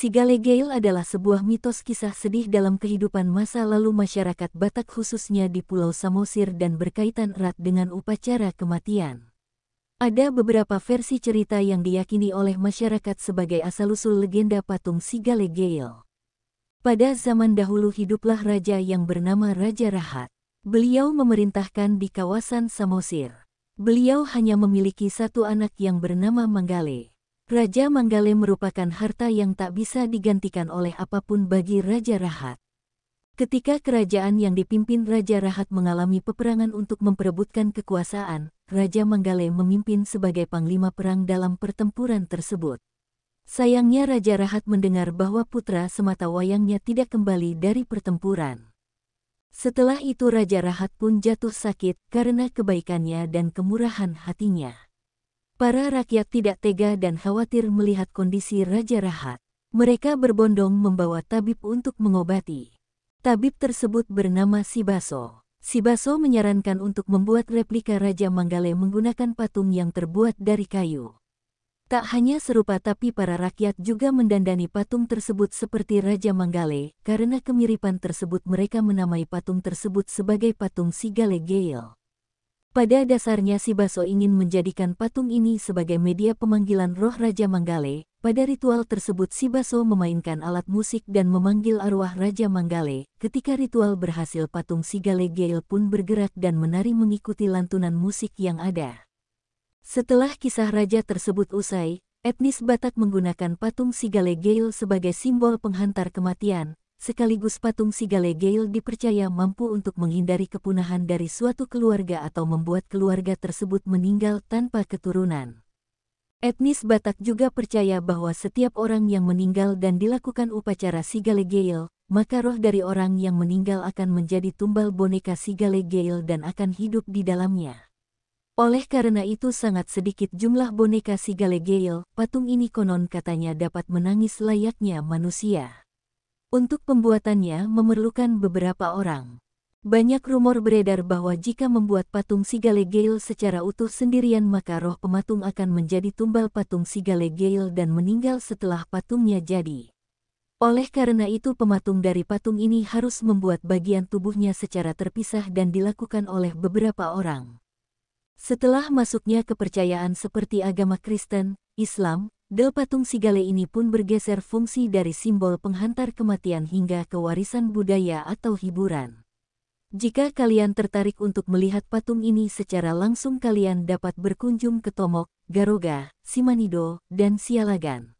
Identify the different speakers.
Speaker 1: Si Sigalegail adalah sebuah mitos kisah sedih dalam kehidupan masa lalu masyarakat Batak khususnya di Pulau Samosir dan berkaitan erat dengan upacara kematian. Ada beberapa versi cerita yang diyakini oleh masyarakat sebagai asal-usul legenda patung si Sigalegail. Pada zaman dahulu hiduplah raja yang bernama Raja Rahat. Beliau memerintahkan di kawasan Samosir. Beliau hanya memiliki satu anak yang bernama Manggale. Raja Manggale merupakan harta yang tak bisa digantikan oleh apapun bagi Raja Rahat. Ketika kerajaan yang dipimpin Raja Rahat mengalami peperangan untuk memperebutkan kekuasaan, Raja Manggale memimpin sebagai panglima perang dalam pertempuran tersebut. Sayangnya Raja Rahat mendengar bahwa putra semata wayangnya tidak kembali dari pertempuran. Setelah itu Raja Rahat pun jatuh sakit karena kebaikannya dan kemurahan hatinya. Para rakyat tidak tega dan khawatir melihat kondisi Raja Rahat. Mereka berbondong membawa tabib untuk mengobati. Tabib tersebut bernama Sibaso. Sibaso menyarankan untuk membuat replika Raja Manggale menggunakan patung yang terbuat dari kayu. Tak hanya serupa tapi para rakyat juga mendandani patung tersebut seperti Raja Manggale, karena kemiripan tersebut mereka menamai patung tersebut sebagai patung Sigale Gale. Pada dasarnya Sibaso ingin menjadikan patung ini sebagai media pemanggilan roh Raja Manggale. Pada ritual tersebut Sibaso memainkan alat musik dan memanggil arwah Raja Manggale. Ketika ritual berhasil patung Gale Gale pun bergerak dan menari mengikuti lantunan musik yang ada. Setelah kisah raja tersebut usai, etnis Batak menggunakan patung Sigale Gale sebagai simbol penghantar kematian sekaligus patung Gale dipercaya mampu untuk menghindari kepunahan dari suatu keluarga atau membuat keluarga tersebut meninggal tanpa keturunan. Etnis Batak juga percaya bahwa setiap orang yang meninggal dan dilakukan upacara Gale, maka roh dari orang yang meninggal akan menjadi tumbal boneka Gale dan akan hidup di dalamnya. Oleh karena itu sangat sedikit jumlah boneka Gale, patung ini konon katanya dapat menangis layaknya manusia. Untuk pembuatannya memerlukan beberapa orang. Banyak rumor beredar bahwa jika membuat patung Sigale Gale secara utuh sendirian maka roh pematung akan menjadi tumbal patung Sigale Gale dan meninggal setelah patungnya jadi. Oleh karena itu pematung dari patung ini harus membuat bagian tubuhnya secara terpisah dan dilakukan oleh beberapa orang. Setelah masuknya kepercayaan seperti agama Kristen, Islam, Del patung Sigale ini pun bergeser fungsi dari simbol penghantar kematian hingga ke warisan budaya atau hiburan. Jika kalian tertarik untuk melihat patung ini secara langsung kalian dapat berkunjung ke Tomok, Garoga, Simanido, dan Sialagan.